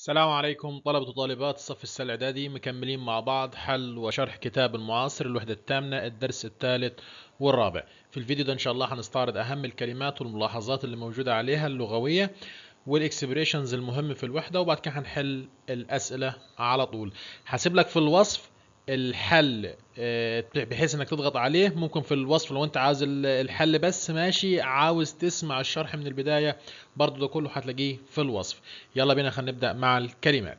السلام عليكم طلبة وطالبات الصف الإعدادي مكملين مع بعض حل وشرح كتاب المعاصر الوحدة الثامنة الدرس الثالث والرابع في الفيديو ده ان شاء الله هنستعرض اهم الكلمات والملاحظات اللي موجودة عليها اللغوية والاكسبريشنز المهم في الوحدة وبعد كده هنحل الاسئلة على طول هسيب لك في الوصف الحل آه، بحيث انك تضغط عليه ممكن في الوصف لو انت عاوز الحل بس ماشي عاوز تسمع الشرح من البداية برضو ده كله هتلاقيه في الوصف يلا بينا خلينا نبدأ مع الكلمات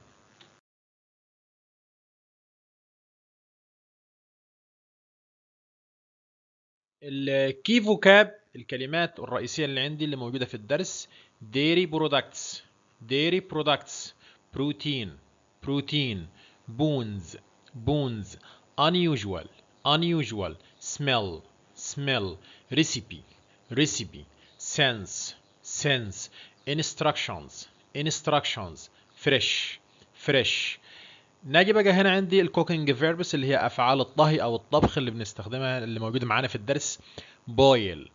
الكي فوكاب الكلمات الرئيسية اللي عندي اللي موجودة في الدرس ديري برودكتس ديري برودكتس بروتين بروتين بونز bones unusual unusual smell smell recipe recipe sense sense instructions instructions fresh fresh نيجي بقى هنا عندي الكوكينج فيربس اللي هي افعال الطهي او الطبخ اللي بنستخدمها اللي موجوده معانا في الدرس boil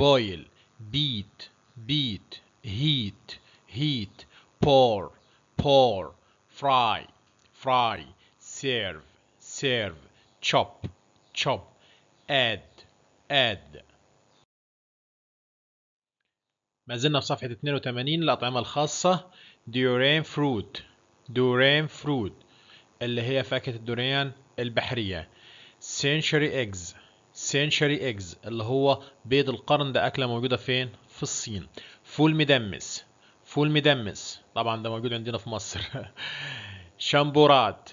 boil beat beat heat heat pour pour fry fry serve serve chop chop add add ما زلنا في صفحة 82 الأطعمة الخاصة دورين فروت دورين فروت اللي هي فاكهة الدوريان البحرية سينشري ايجز سينشري ايجز اللي هو بيض القرن ده أكلة موجودة فين؟ في الصين فول مدمس فول مدمس طبعا ده موجود عندنا في مصر شامبورات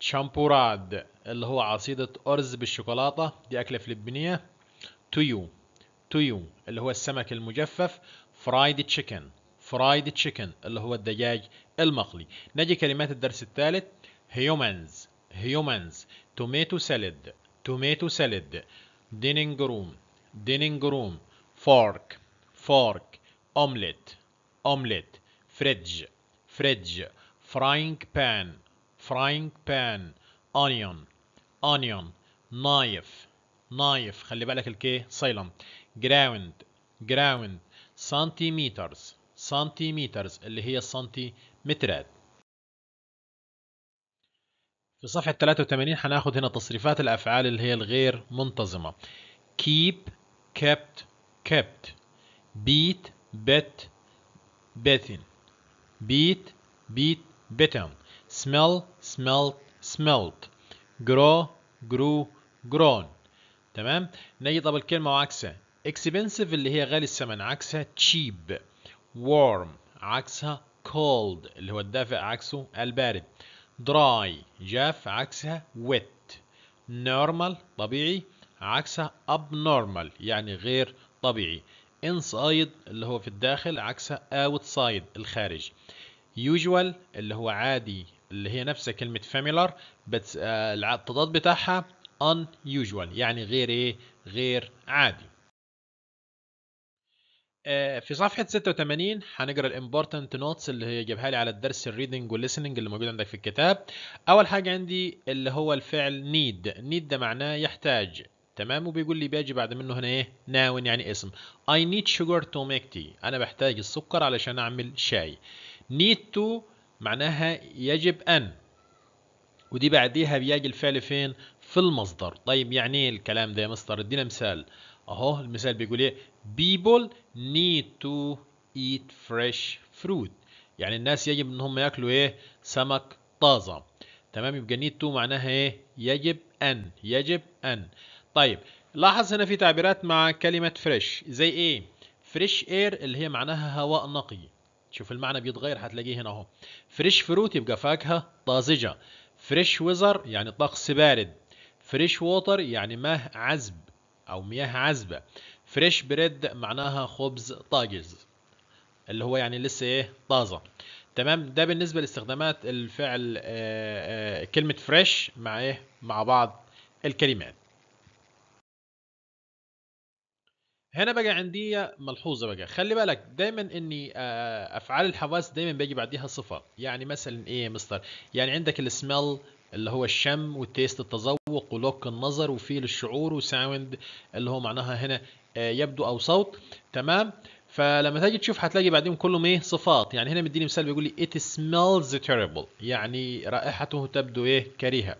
شامبوراد اللي هو عصيدة أرز بالشوكولاتة دي أكلة فلبينية تويو تويو اللي هو السمك المجفف فرايد تشيكن فرايد تشيكن اللي هو الدجاج المقلي نجي كلمات الدرس الثالث هيومنز هيومنز توميتو سالد توميتو سالد دينينج روم دينينج روم فورك فورك اومليت اومليت فريدج فريدج فراينج بان فراينج بان اونيون اونيون نايف نايف خلي بالك الكي سايلنت جراوند جراوند سنتيمترز سنتيمترز اللي هي سنتيمترات في صفحه 83 هناخد هنا تصريفات الافعال اللي هي الغير منتظمه كيب كبت كبت بيت bet beaten بيت بيت beaten smell smelt smelt grow grew grown تمام نيجي طب الكلمة وعكسها expensive اللي هي غالي الثمن عكسها cheap warm عكسها cold اللي هو الدافئ عكسه البارد dry جاف عكسها wet normal طبيعي عكسها abnormal يعني غير طبيعي inside اللي هو في الداخل عكسها outside الخارج usual اللي هو عادي اللي هي نفسها كلمة familiar بس آه، التضاد بتاعها unusual يعني غير ايه غير عادي آه، في صفحة 86 هنقرا الامبورتنت نوتس اللي هي جابها لي على الدرس الريدنج والليسننج اللي موجود عندك في الكتاب. أول حاجة عندي اللي هو الفعل نيد، نيد ده معناه يحتاج، تمام وبيقول لي باجي بعد منه هنا ايه؟ ناون يعني اسم. I need sugar to make tea، أنا بحتاج السكر علشان أعمل شاي. Need to معناها يجب أن ودي بعديها بيجي الفعل فين في المصدر طيب يعني ايه الكلام ده يا مستر ادينا مثال اهو المثال بيقول ايه people need to eat fresh fruit يعني الناس يجب ان هم ياكلوا ايه سمك طازه تمام يبقى need to معناها ايه يجب ان يجب ان طيب لاحظ هنا في تعبيرات مع كلمه فريش زي ايه فريش اير اللي هي معناها هواء نقي شوف المعنى بيتغير هتلاقيه هنا اهو فريش فروت يبقى فاكهه طازجه فريش وزر يعني طقس بارد فريش ووتر يعني ماء عذب او مياه عذبه فريش بريد معناها خبز طاجز اللي هو يعني لسه ايه طازه تمام ده بالنسبه لاستخدامات الفعل آآ آه، آآ آه، كلمه فريش مع ايه مع بعض الكلمات هنا بقى عندي ملحوظه بقى خلي بالك دايما اني آه، افعال الحواس دايما بيجي بعديها صفه يعني مثلا ايه يا مستر يعني عندك السمل اللي هو الشم والتيست التذوق ولوك النظر وفيل الشعور وساوند اللي هو معناها هنا آه، يبدو او صوت تمام فلما تيجي تشوف هتلاقي بعدين كلهم ايه صفات يعني هنا مديني مثال بيقول لي it smells terrible يعني رائحته تبدو ايه كريهه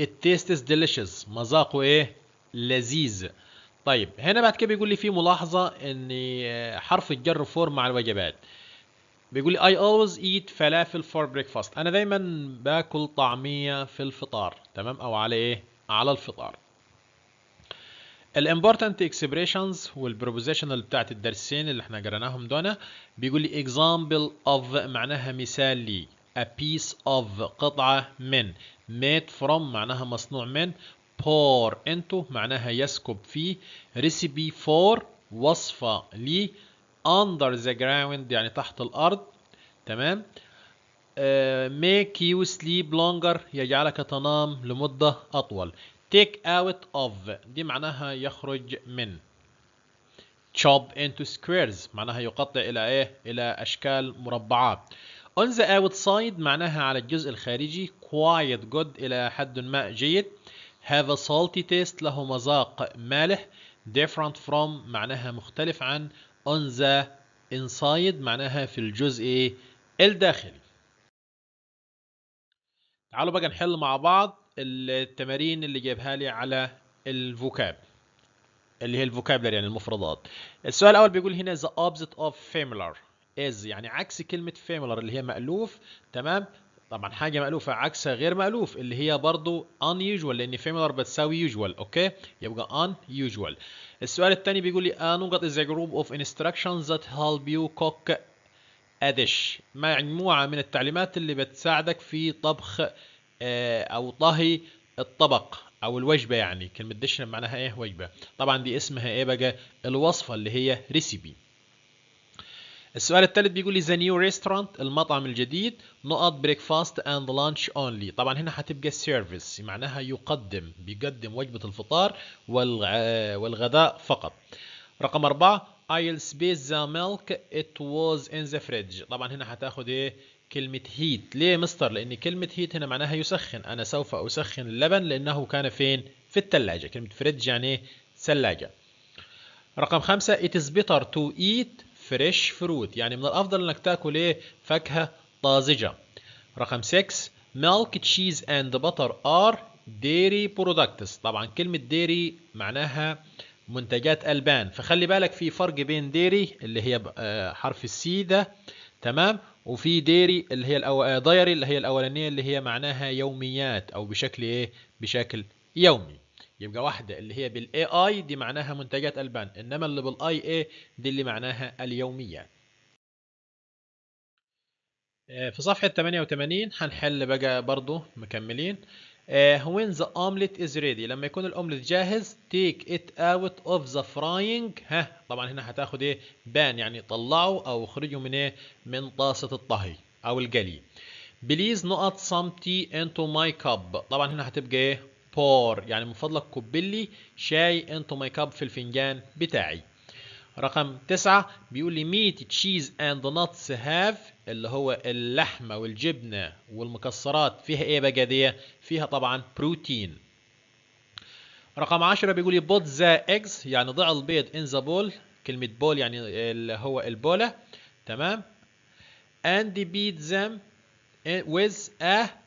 it tastes delicious مذاقه ايه لذيذ طيب هنا بعد كده بيقول لي في ملاحظه ان آه، حرف الجر فور مع الوجبات بيقول لي I always eat فلافل for breakfast انا دايما باكل طعميه في الفطار تمام او على ايه على الفطار الامبورتنت اكسبريشنز والبروبوزيشن propositional بتاعت الدرسين اللي احنا قريناهم دونا بيقول لي example of معناها مثال لي a piece of قطعة من made from معناها مصنوع من pour into معناها يسكب فيه recipe for وصفة لي under the ground يعني تحت الأرض تمام آه، make you sleep longer يجعلك تنام لمدة أطول take out of دي معناها يخرج من chop into squares معناها يقطع إلى إيه إلى أشكال مربعات on the outside معناها على الجزء الخارجي quiet good إلى حد ما جيد have a salty taste له مذاق مالح different from معناها مختلف عن on the inside معناها في الجزء الداخلي تعالوا بقى نحل مع بعض التمارين اللي جايبها لي على الفوكاب اللي هي الفوكابلر يعني المفردات السؤال الاول بيقول هنا the opposite of familiar is يعني عكس كلمة familiar اللي هي مألوف تمام طبعا حاجه مألوفه عكسها غير مألوف اللي هي برضو unusual لان familiar بتساوي usual اوكي يبقى unusual السؤال الثاني بيقول لي انوجد uh, is a group of instructions that help you cook a dish مجموعه من التعليمات اللي بتساعدك في طبخ آه، او طهي الطبق او الوجبه يعني كلمه ديش معناها ايه وجبه طبعا دي اسمها ايه بقى الوصفه اللي هي ريسيبي السؤال الثالث بيقول لي ذا نيو ريستورانت المطعم الجديد نقط بريكفاست اند لانش اونلي طبعا هنا هتبقى سيرفيس معناها يقدم بيقدم وجبه الفطار والغداء فقط رقم أربعة I'll space the milk it was in the fridge طبعا هنا هتاخد ايه كلمة هيت ليه مستر لأن كلمة هيت هنا معناها يسخن أنا سوف أسخن اللبن لأنه كان فين في الثلاجة كلمة فريدج يعني إيه؟ ثلاجة رقم خمسة It is better to eat فريش فروت يعني من الافضل انك تاكل ايه فاكهه طازجه رقم 6 milk cheese and butter are dairy products طبعا كلمه dairy معناها منتجات البان فخلي بالك في فرق بين ديري اللي هي آه، حرف السي ده تمام وفي ديري اللي هي الأو... دايري آه، اللي هي الاولانيه اللي هي معناها يوميات او بشكل ايه بشكل يومي يبقى واحدة اللي هي بالاي اي دي معناها منتجات البان انما اللي بالاي اي دي اللي معناها اليوميات آه، في صفحة 88 هنحل بقى برضو مكملين آه، when the omelet is ready لما يكون الاومليت جاهز take it out of the frying ها طبعا هنا هتاخد ايه بان يعني طلعه او اخرجه من ايه من طاسة الطهي او الجلي بليز نقط some tea into my cup طبعا هنا هتبقى ايه بور يعني من فضلك كب لي شاي انتو ماي كاب في الفنجان بتاعي رقم تسعة بيقول لي ميت تشيز اند نتس هاف اللي هو اللحمة والجبنة والمكسرات فيها ايه بقى دي فيها طبعا بروتين رقم عشرة بيقول لي بوت ذا ايجز يعني ضع البيض ان ذا بول كلمة بول يعني اللي هو البولة تمام and beat them with a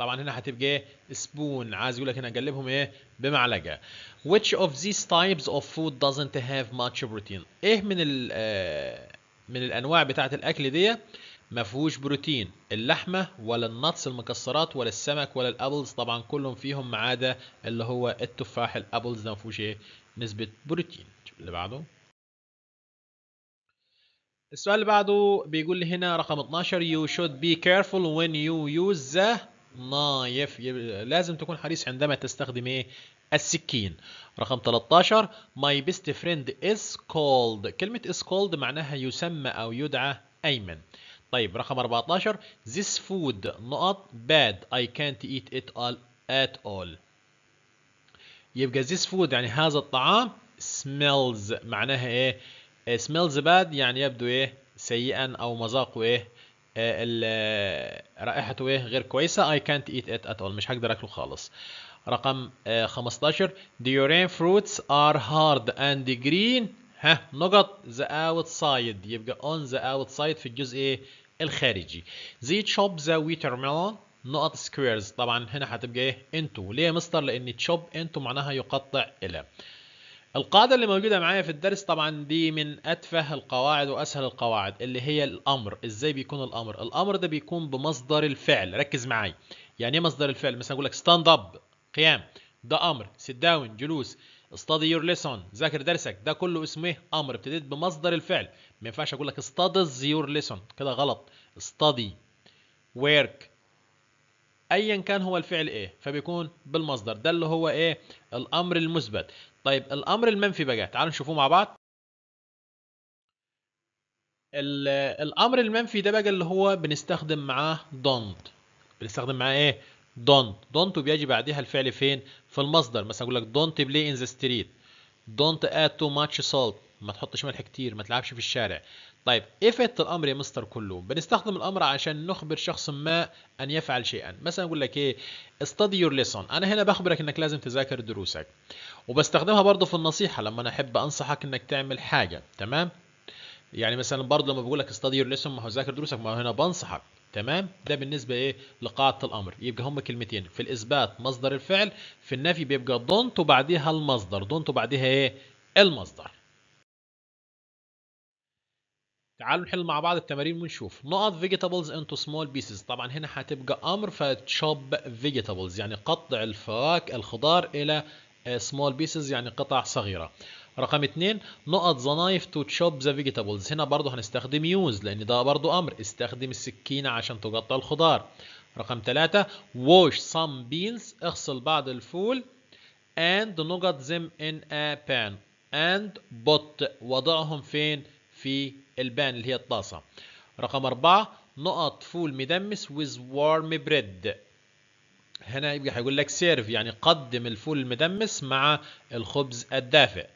طبعا هنا هتبقى ايه سبون عايز يقول لك هنا قلبهم ايه بمعلقه which of these types of food doesn't have much protein ايه من ال آه، من الانواع بتاعه الاكل دي ما فيهوش بروتين اللحمه ولا النطس المكسرات ولا السمك ولا الابلز طبعا كلهم فيهم ما عدا اللي هو التفاح الابلز ده ما فيهوش ايه نسبه بروتين اللي بعده السؤال اللي بعده بيقول لي هنا رقم 12 you should be careful when you use the نايف لازم تكون حريص عندما تستخدم ايه السكين رقم 13 my best friend is called كلمة is called معناها يسمى أو يدعى أيمن طيب رقم 14 this food نقط bad I can't eat it all at all يبقى this food يعني هذا الطعام smells معناها ايه, إيه، smells bad يعني يبدو ايه سيئا أو مذاقه ايه آه، آه، رائحته ايه غير كويسه اي كانت ايت ات ات مش هقدر اكله خالص رقم 15 ديورين فروتس ار هارد اند جرين ها نقط ذا اوت سايد يبقى اون ذا اوت سايد في الجزء إيه؟ الخارجي زي تشوب ذا ويتر ميلون نقط سكويرز طبعا هنا هتبقى ايه انتو ليه يا مستر لان تشوب انتو معناها يقطع الى القاعدة اللي موجودة معايا في الدرس طبعا دي من أتفه القواعد وأسهل القواعد اللي هي الأمر إزاي بيكون الأمر الأمر ده بيكون بمصدر الفعل ركز معايا يعني إيه مصدر الفعل مثلا أقول لك ستاند أب قيام ده أمر sit داون جلوس study your lesson ذاكر درسك ده كله اسمه ايه امر ابتديت بمصدر الفعل ما ينفعش اقول لك studies your lesson كده غلط study work ايا كان هو الفعل ايه فبيكون بالمصدر ده اللي هو ايه الامر المثبت طيب الامر المنفي بقى تعالوا نشوفوه مع بعض الامر المنفي ده بقى اللي هو بنستخدم معاه don't بنستخدم معاه ايه don't don't وبيجي بعدها الفعل فين في المصدر مثلا اقول لك don't play in the street don't add too much salt ما تحطش ملح كتير ما تلعبش في الشارع طيب افت إيه الامر يا مستر كله بنستخدم الامر عشان نخبر شخص ما ان يفعل شيئا مثلا اقول لك ايه study your lesson انا هنا بخبرك انك لازم تذاكر دروسك وبستخدمها برضه في النصيحه لما انا احب انصحك انك تعمل حاجه تمام يعني مثلا برضه لما بقول لك study your lesson ما هو ذاكر دروسك ما هو هنا بنصحك تمام ده بالنسبه ايه لقاعده الامر يبقى هم كلمتين في الاثبات مصدر الفعل في النفي بيبقى دونت وبعديها المصدر دونت وبعديها ايه المصدر تعالوا نحل مع بعض التمارين ونشوف نقط فيجيتابلز انتو سمول بيسز طبعا هنا هتبقى امر فتشوب فيجيتابلز يعني قطع الفواكه الخضار الى سمول آه، بيسز يعني قطع صغيره رقم اثنين نقط زنايف تو تشوب ذا فيجيتابلز هنا برضه هنستخدم يوز لان ده برضه امر استخدم السكينه عشان تقطع الخضار رقم ثلاثة wash some beans اغسل بعض الفول and نقط them in a pan and put وضعهم فين في البان اللي هي الطاسة رقم أربعة نقط فول مدمس with warm bread هنا يبقى هيقول لك سيرف يعني قدم الفول المدمس مع الخبز الدافئ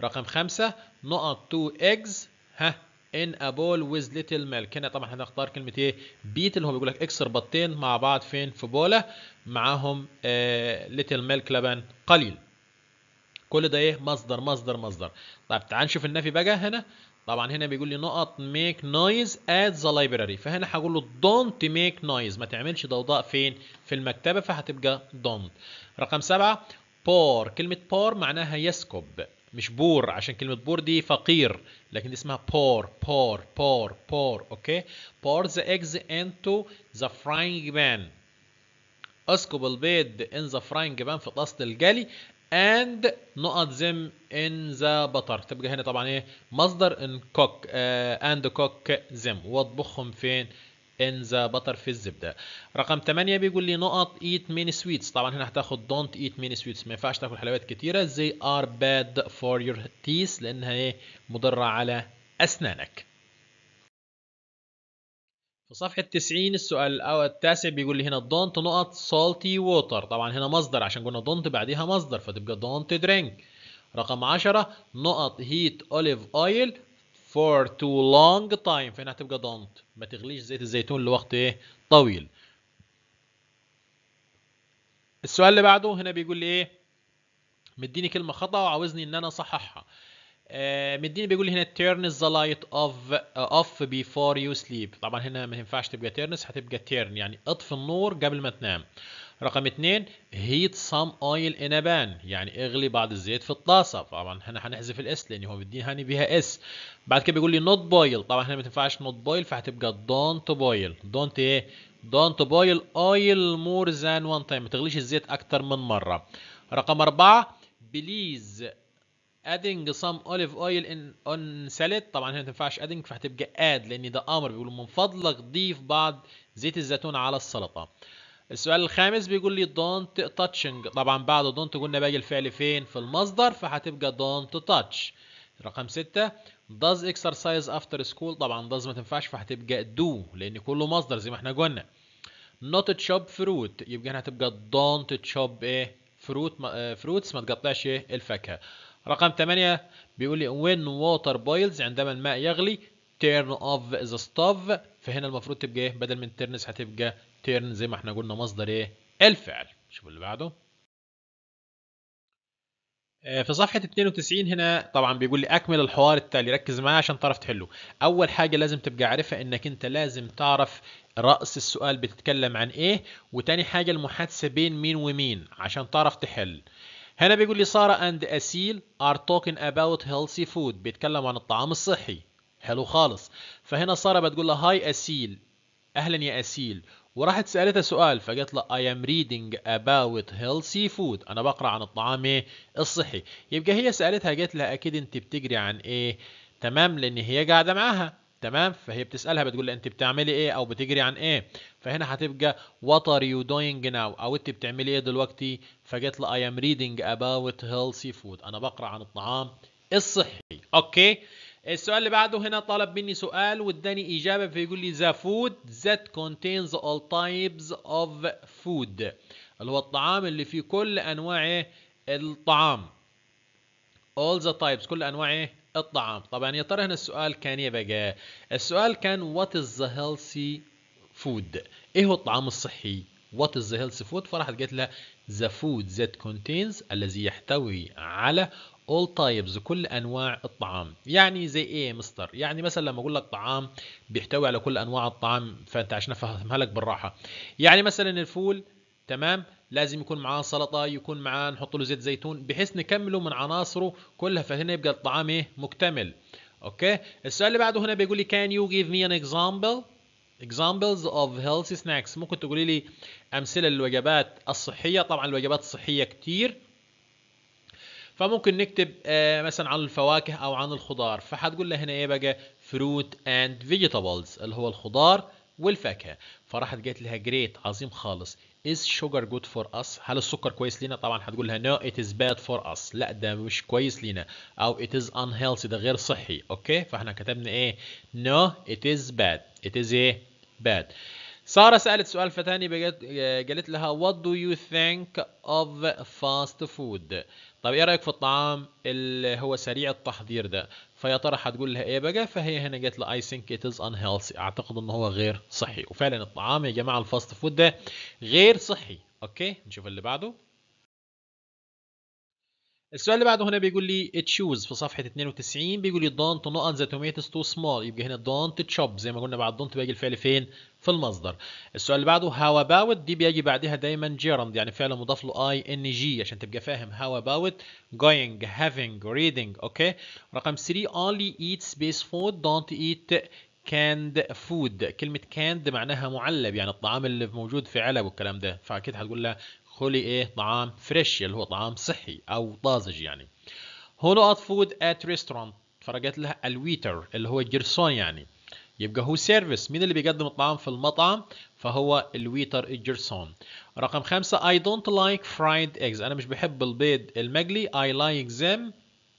رقم خمسة نقط تو ايجز ها in a bowl with little milk هنا طبعا هنختار كلمة ايه بيت اللي هو بيقول لك اكسر بطين مع بعض فين في بولة معاهم آه little milk لبن قليل كل ده ايه مصدر مصدر مصدر طب تعال نشوف النفي بقى هنا طبعا هنا بيقول لي نقط make noise at the library فهنا هقول له دونت ميك نويز ما تعملش ضوضاء فين في المكتبه فهتبقى دونت رقم سبعة بور كلمه بور معناها يسكب مش بور عشان كلمة بور دي فقير لكن دي اسمها بور بور بور بور اوكي بور ذا ايجز انتو ذا فراينج بان اسكب البيض ان ذا فراينج بان في طاسة الجلي and نقط them in the butter تبقى هنا طبعا ايه مصدر in cook uh, and cook them واطبخهم فين in the butter في الزبدة رقم 8 بيقول لي نقط eat many sweets طبعا هنا هتاخد don't eat many sweets ما ينفعش تاكل حلويات كتيرة they are bad for your teeth لانها ايه مضرة على اسنانك في صفحة 90 السؤال أو التاسع بيقول لي هنا don't نقط salty water طبعا هنا مصدر عشان قلنا don't بعديها مصدر فتبقى don't drink رقم 10 نقط heat olive oil for too long time فهنا هتبقى don't ما تغليش زيت الزيتون لوقت ايه طويل السؤال اللي بعده هنا بيقول لي ايه مديني كلمة خطأ وعاوزني ان انا اصححها آه، مديني بيقول لي هنا turns the light off آه، off before you sleep طبعا هنا ما ينفعش تبقى turns هتبقى turn يعني اطفي النور قبل ما تنام رقم اثنين heat some oil in a pan يعني اغلي بعض الزيت في الطاسة طبعا هنا هنحذف الاس لان هو مديني هاني بيها اس بعد كده بيقول لي not boil طبعا هنا ما تنفعش not boil فهتبقى don't boil don't ايه don't boil oil more than one time ما تغليش الزيت اكتر من مرة رقم اربعة بليز adding some olive oil in on salad طبعا هنا ما تنفعش adding فهتبقى add لان ده امر بيقول من فضلك ضيف بعض زيت الزيتون على السلطه السؤال الخامس بيقول لي don't touching طبعا بعد don't قلنا باقي الفعل فين في المصدر فهتبقى don't touch رقم ستة does exercise after school طبعا does ما تنفعش فهتبقى do لان كله مصدر زي ما احنا قلنا not chop fruit يبقى هنا هتبقى don't chop ايه fruit آه، fruits ما تقطعش ايه الفاكهه رقم 8 بيقول لي when water boils عندما الماء يغلي turn off the stove فهنا المفروض تبقى ايه بدل من turns هتبقى turn زي ما احنا قلنا مصدر ايه الفعل شوف اللي بعده آه، في صفحة 92 هنا طبعا بيقول لي أكمل الحوار التالي ركز معايا عشان تعرف تحله أول حاجة لازم تبقى عارفها إنك أنت لازم تعرف رأس السؤال بتتكلم عن إيه وتاني حاجة المحادثة بين مين ومين عشان تعرف تحل هنا بيقول لي سارة اند اسيل ار توكن اباوت هيلثي فود بيتكلموا عن الطعام الصحي حلو خالص فهنا سارة بتقول لها هاي اسيل اهلا يا اسيل وراحت سالتها سؤال فقالت لها اي ام ريدنج اباوت هيلثي فود انا بقرا عن الطعام الصحي يبقى هي سالتها قالت لها اكيد انت بتجري عن ايه تمام لان هي قاعده معاها تمام فهي بتسالها بتقول لها انت بتعملي ايه او بتجري عن ايه فهنا هتبقى what are you doing now او انت بتعملي ايه دلوقتي فقالت له I am reading about healthy food انا بقرا عن الطعام الصحي اوكي السؤال اللي بعده هنا طلب مني سؤال واداني اجابه فيقول لي the food that contains all types of food اللي هو الطعام اللي فيه كل انواع الطعام all the types كل انواع إيه؟ الطعام طبعا يا ترى هنا السؤال كان يبقى السؤال كان what is the healthy food ايه هو الطعام الصحي what is the healthy food فراحت قالت لها the food that contains الذي يحتوي على all types كل انواع الطعام يعني زي ايه يا مستر يعني مثلا لما اقول لك طعام بيحتوي على كل انواع الطعام فانت عشان افهمها لك بالراحه يعني مثلا الفول تمام لازم يكون معاه سلطه يكون معاه نحط له زيت زيتون بحيث نكمله من عناصره كلها فهنا يبقى الطعام ايه مكتمل اوكي السؤال اللي بعده هنا بيقول لي can you give me an example examples of healthy snacks ممكن تقولي لي امثله للوجبات الصحيه طبعا الوجبات الصحيه كتير فممكن نكتب آه، مثلا عن الفواكه او عن الخضار فهتقول لي هنا ايه بقى fruit and vegetables اللي هو الخضار والفاكهه فراحت قالت لها جريت عظيم خالص از شوجر جود فور اس هل السكر كويس لينا طبعا هتقول لها نو ات از باد فور اس لا ده مش كويس لينا او ات از ان هيلثي ده غير صحي اوكي فاحنا كتبنا ايه نو ات از باد ات از ايه باد سارة سألت سؤال فتاني قالت لها what do you think of fast food طب ايه رأيك في الطعام اللي هو سريع التحضير ده فيا ترى هتقول لها ايه بقى فهي هنا جت اي ثينك ات از ان هيلثي اعتقد ان هو غير صحي وفعلا الطعام يا جماعه الفاست فود ده غير صحي اوكي نشوف اللي بعده السؤال اللي بعده هنا بيقول لي تشوز في صفحه 92 بيقول لي دونت نقط ذا توميتس تو سمول يبقى هنا دونت تشوب زي ما قلنا بعد دونت باجي الفعل فين في المصدر السؤال اللي بعده هاو اباوت دي بيجي بعدها دايما جيرند يعني فعل مضاف له اي ان جي عشان تبقى فاهم هاو اباوت جوينج هافينج ريدنج اوكي رقم 3 اونلي ايت سبيس فود دونت ايت كاند فود كلمة كاند معناها معلب يعني الطعام اللي موجود في علب والكلام ده فأكيد هتقول لها خلي ايه طعام فريش اللي هو طعام صحي او طازج يعني هو نقط فود ات ريستورانت فرقت لها الويتر اللي هو الجرسون يعني يبقى هو سيرفيس مين اللي بيقدم الطعام في المطعم فهو الويتر الجرسون رقم خمسة I don't like fried eggs أنا مش بحب البيض المقلي I like them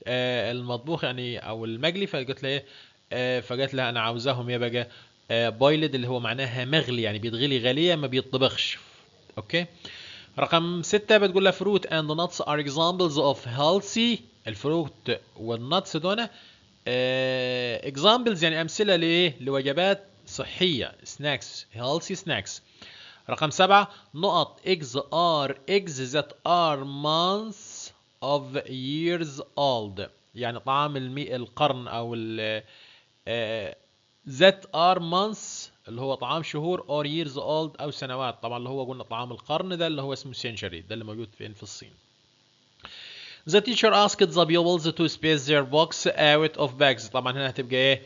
آه المطبوخ يعني أو المقلي فقلت له إيه؟ آه فقلت لها أنا عاوزاهم يا بقى آه بويلد اللي هو معناها مغلي يعني بيتغلي غالية ما بيتطبخش أوكي رقم ستة بتقول لها fruit and nuts are examples of healthy الفروت والنتس دول اه examples يعني أمثلة لإيه؟ لوجبات صحية snacks healthy snacks رقم سبعة نقط eggs are eggs that are months of years old يعني طعام القرن أو ذات ار مانس اللي هو طعام شهور اور ييرز اولد او سنوات طبعا اللي هو قلنا طعام القرن ده اللي هو اسمه سنشري ده اللي موجود فين في الصين The teacher asked the pupils to space their box out of bags طبعا هنا هتبقى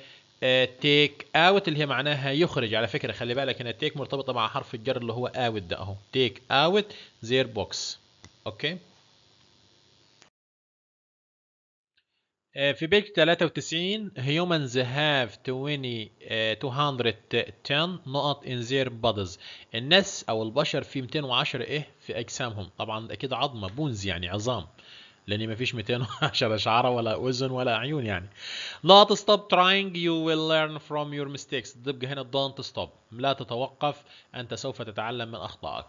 ايه تيك آه، اوت اللي هي معناها يخرج على فكره خلي بالك هنا تيك مرتبطه مع حرف الجر اللي هو اوت ده اهو تيك اوت زير بوكس اوكي آه، في بيج 93 humans have 20 210 آه، نقط in their bodies الناس او البشر في 210 ايه في اجسامهم طبعا اكيد عظمه بونز يعني عظام لان مفيش 210 شعره ولا اذن ولا عيون يعني not stop trying you will learn from your mistakes الدبجه هنا don't stop لا تتوقف انت سوف تتعلم من اخطائك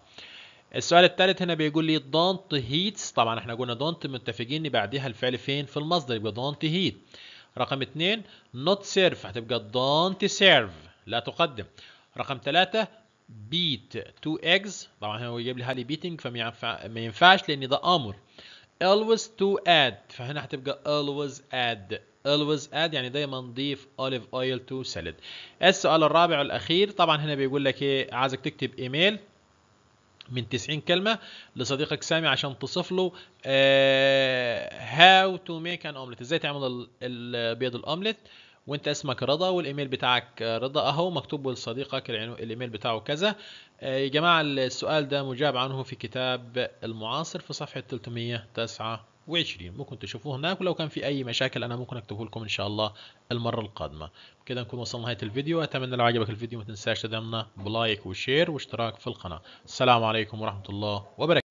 السؤال الثالث هنا بيقول لي don't heats طبعا احنا قلنا don't متفقين ان بعديها الفعل فين في المصدر يبقى don't heat رقم اثنين not serve هتبقى don't serve لا تقدم رقم ثلاثة beat two eggs طبعا هو يجيب لي هالي beating فما ينفعش لان ده امر always to add فهنا هتبقى always add always add يعني دايما نضيف olive oil to salad السؤال الرابع والاخير طبعا هنا بيقول لك ايه عايزك تكتب ايميل من 90 كلمه لصديقك سامي عشان توصف له هاو تو ميك ان اومليت ازاي تعمل البيض الاومليت وانت اسمك رضا والايميل بتاعك رضا اهو مكتوب لصديقك الايميل بتاعه كذا آه، يا جماعه السؤال ده مجاب عنه في كتاب المعاصر في صفحه 309 وعشرين ممكن تشوفوه هناك ولو كان في أي مشاكل أنا ممكن أكتبه لكم إن شاء الله المرة القادمة كده نكون وصلنا نهاية الفيديو أتمنى لو عجبك الفيديو ما تنساش تدعمنا بلايك وشير واشتراك في القناة السلام عليكم ورحمة الله وبركاته